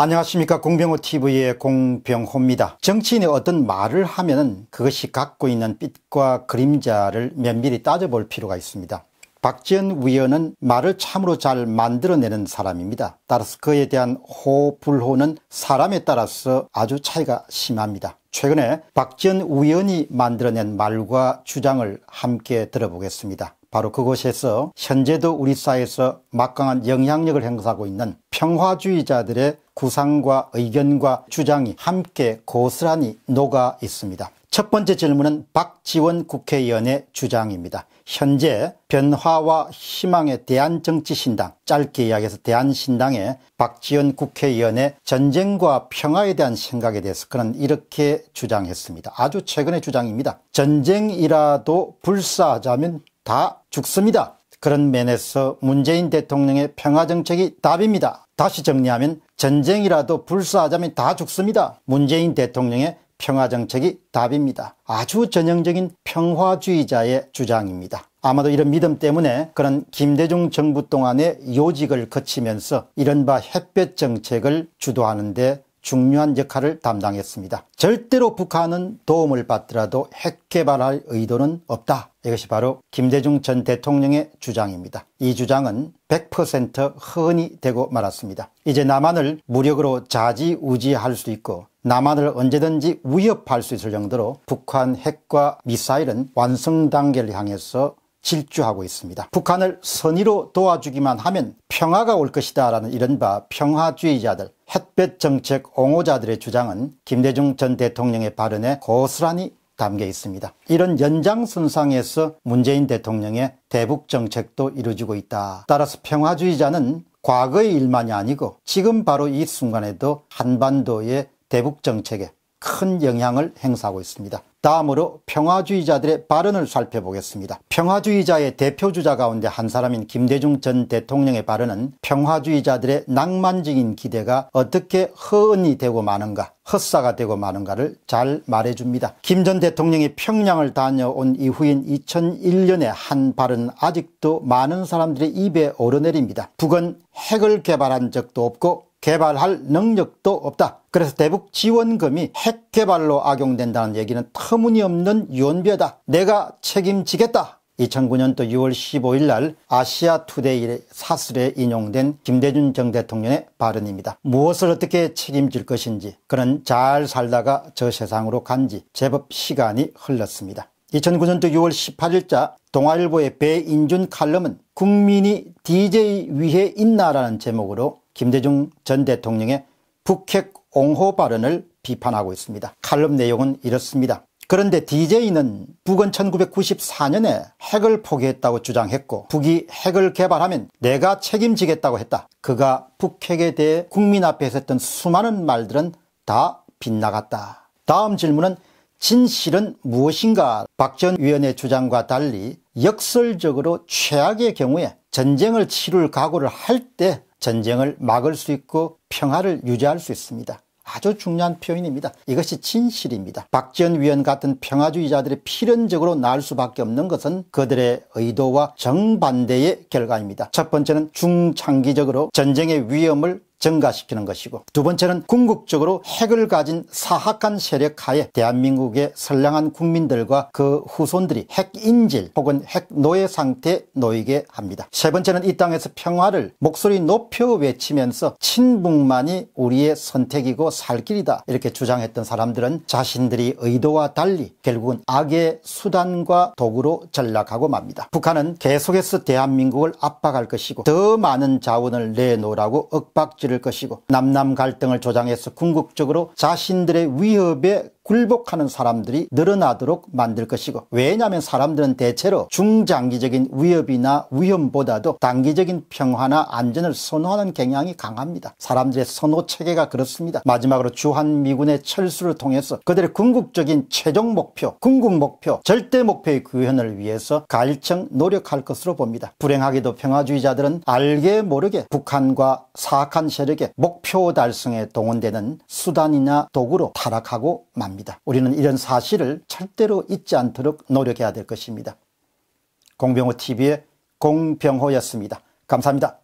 안녕하십니까 공병호TV의 공병호입니다. 정치인이 어떤 말을 하면 은 그것이 갖고 있는 빛과 그림자를 면밀히 따져볼 필요가 있습니다. 박지원 위원은 말을 참으로 잘 만들어내는 사람입니다. 따라서 그에 대한 호, 불호는 사람에 따라서 아주 차이가 심합니다. 최근에 박지원 위원이 만들어낸 말과 주장을 함께 들어보겠습니다. 바로 그곳에서 현재도 우리 사회에서 막강한 영향력을 행사하고 있는 평화주의자들의 구상과 의견과 주장이 함께 고스란히 녹아 있습니다. 첫 번째 질문은 박지원 국회의원의 주장입니다. 현재 변화와 희망의 대한정치신당, 짧게 이야기해서 대한신당의 박지원 국회의원의 전쟁과 평화에 대한 생각에 대해서 그는 이렇게 주장했습니다. 아주 최근의 주장입니다. 전쟁이라도 불사하자면 다 죽습니다. 그런 면에서 문재인 대통령의 평화정책이 답입니다. 다시 정리하면 전쟁이라도 불사하자면 다 죽습니다. 문재인 대통령의 평화정책이 답입니다. 아주 전형적인 평화주의자의 주장입니다. 아마도 이런 믿음 때문에 그런 김대중 정부 동안의 요직을 거치면서 이른바 햇볕 정책을 주도하는데 중요한 역할을 담당했습니다. 절대로 북한은 도움을 받더라도 핵 개발할 의도는 없다. 이것이 바로 김대중 전 대통령의 주장입니다. 이 주장은 100% 허언이 되고 말았습니다. 이제 남한을 무력으로 자지우지할 수 있고 남한을 언제든지 위협할 수 있을 정도로 북한 핵과 미사일은 완성 단계를 향해서 질주하고 있습니다. 북한을 선의로 도와주기만 하면 평화가 올 것이다 라는 이른바 평화주의자들 햇볕 정책 옹호자들의 주장은 김대중 전 대통령의 발언에 고스란히 담겨 있습니다. 이런 연장선상에서 문재인 대통령의 대북 정책도 이루어지고 있다. 따라서 평화주의자는 과거의 일만이 아니고 지금 바로 이 순간에도 한반도의 대북 정책에 큰 영향을 행사하고 있습니다. 다음으로 평화주의자들의 발언을 살펴보겠습니다. 평화주의자의 대표주자 가운데 한 사람인 김대중 전 대통령의 발언은 평화주의자들의 낭만적인 기대가 어떻게 허언이 되고 마는가 헛사가 되고 마는가를 잘 말해줍니다. 김 전 대통령이 평양을 다녀온 이후인 2001년에 한 발언 아직도 많은 사람들의 입에 오르내립니다. 북은 핵을 개발한 적도 없고 개발할 능력도 없다. 그래서 대북 지원금이 핵 개발로 악용된다는 얘기는 터무니없는 유언비어다. 내가 책임지겠다. 2009년도 6월 15일 날 아시아투데이 사슬에 인용된 김대준전 대통령의 발언입니다. 무엇을 어떻게 책임질 것인지 그는 잘 살다가 저 세상으로 간지 제법 시간이 흘렀습니다. 2009년도 6월 18일자 동아일보의 배인준 칼럼은 국민이 DJ 위에 있나라는 제목으로 김대중 전 대통령의 북핵 옹호 발언을 비판하고 있습니다. 칼럼 내용은 이렇습니다. 그런데 DJ는 북은 1994년에 핵을 포기했다고 주장했고 북이 핵을 개발하면 내가 책임지겠다고 했다. 그가 북핵에 대해 국민 앞에서 했던 수많은 말들은 다 빗나갔다. 다음 질문은 진실은 무엇인가 박 전 위원의 주장과 달리 역설적으로 최악의 경우에 전쟁을 치를 각오를 할때 전쟁을 막을 수 있고 평화를 유지할 수 있습니다. 아주 중요한 표현입니다. 이것이 진실입니다. 박지원 위원 같은 평화주의자들이 필연적으로 나을 수밖에 없는 것은 그들의 의도와 정반대의 결과입니다. 첫 번째는 중장기적으로 전쟁의 위험을 증가시키는 것이고 두 번째는 궁극적으로 핵을 가진 사악한 세력 하에 대한민국의 선량한 국민들과 그 후손들이 핵인질 혹은 핵노예 상태에 놓이게 합니다. 세 번째는 이 땅에서 평화를 목소리 높여 외치면서 친북만이 우리의 선택이고 살 길이다 이렇게 주장했던 사람들은 자신들이 의도와 달리 결국은 악의 수단과 도구로 전락하고 맙니다. 북한은 계속해서 대한민국을 압박할 것이고 더 많은 자원을 내놓으라고 억박질 치를 것이고 남남 갈등을 조장해서 궁극적으로 자신들의 위협에 굴복하는 사람들이 늘어나도록 만들 것이고 왜냐하면 사람들은 대체로 중장기적인 위협이나 위험보다도 단기적인 평화나 안전을 선호하는 경향이 강합니다. 사람들의 선호체계가 그렇습니다. 마지막으로 주한미군의 철수를 통해서 그들의 궁극적인 최종 목표, 궁극 목표, 절대 목표의 구현을 위해서 갈청 노력할 것으로 봅니다. 불행하게도 평화주의자들은 알게 모르게 북한과 사악한 세력의 목표 달성에 동원되는 수단이나 도구로 타락하고 맙니다. 합니다. 우리는 이런 사실을 절대로 잊지 않도록 노력해야 될 것입니다. 공병호 TV의 공병호였습니다. 감사합니다.